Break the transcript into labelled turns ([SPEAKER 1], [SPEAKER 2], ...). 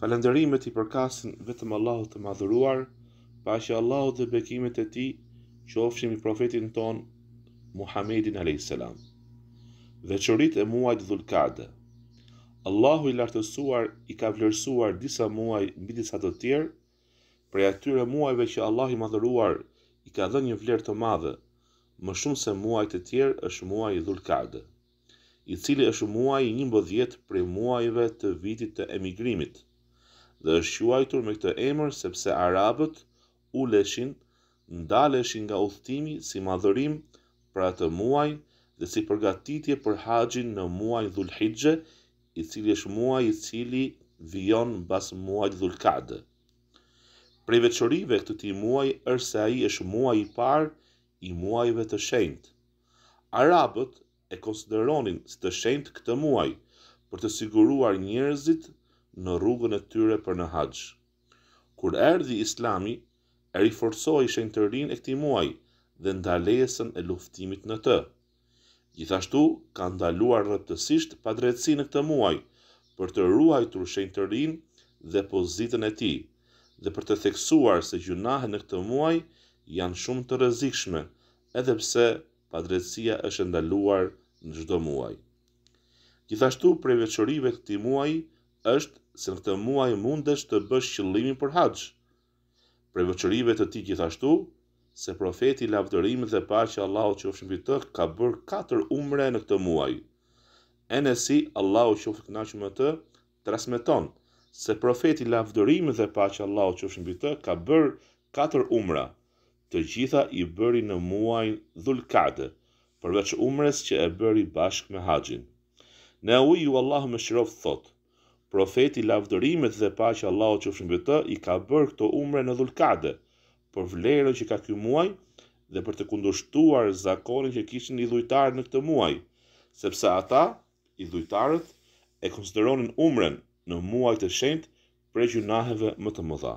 [SPEAKER 1] Falënderimet i përkasin vetëm Allahut të Madhëruar, paqja Allahut dhe bekimet e Tij ofshim i profetin ton Muhammedin alayhis salam. qërit e muajit Dhulkade. Allahu i lartësuar i ka vlerësuar disa muaj mbi disa të tjerë, prej atyre muajve që Allahu i Madhëruar i ka dhënë një vlerë të madhe, më shumë se muajt e tjerë është muaji Dhulkade, i cili është muaji 11 prej muajve të vitit të emigrimit dhe është quajtur me këtë emër sepse arabët uleshin, ndaleshin nga udhtimi si madhërim për atë muaj dhe si përgatitje për haxhin në muaj Dhul i cili është muaj i cili vijon pas muajit Dhul Kad. Për veçorive këtë ti muaj është se ai është muaji i parë i muajve të shenjtë. Arabët e konsideronin si të shenjtë këtë muaj për të siguruar njerëzit në rrugën e tyre për në haqë. Kur erdi islami, e riforsoj shenëtërin e këti muaj dhe ndalesën e luftimit në të. Gjithashtu, ka ndaluar rëptësisht padrejtësi në këtë muaj për të ruaj të rëshenëtërin dhe pozitën e ti dhe për të theksuar se gjunahe në këtë muaj janë shumë të rëzikshme edhepse padrejtësia është ndaluar në gjdo muaj. Gjithashtu, preveqërive këti muaj është se në këtë muaj mundesh të bësh qëllimin për haxh. Për veçorive të tij gjithashtu, se profeti lavdërim dhe paqja e Allahut qofsh mbi të, ka bër katër umre në këtë muaj. Enesi Allahu qofsh me naçëm transmeton se profeti lavdërim dhe paqja e Allahut qofsh mbi të, ka bër katër umra. Të gjitha i bëri në muajin Dhulkad, përveç umres që e bëri bashkë me Haxhin. Ne uji Allahu me shrof thotë profeti lavdërimet dhe pa që Allah o qëfshën i ka bërë këto umre në dhulkade, për vlerën që ka kjo muaj, dhe për të kundushtuar zakonin që kishin i në këtë muaj, sepse ata, i dhujtarët, e konsideronin umren në muaj të shendë prej gjunaheve më të mëdha.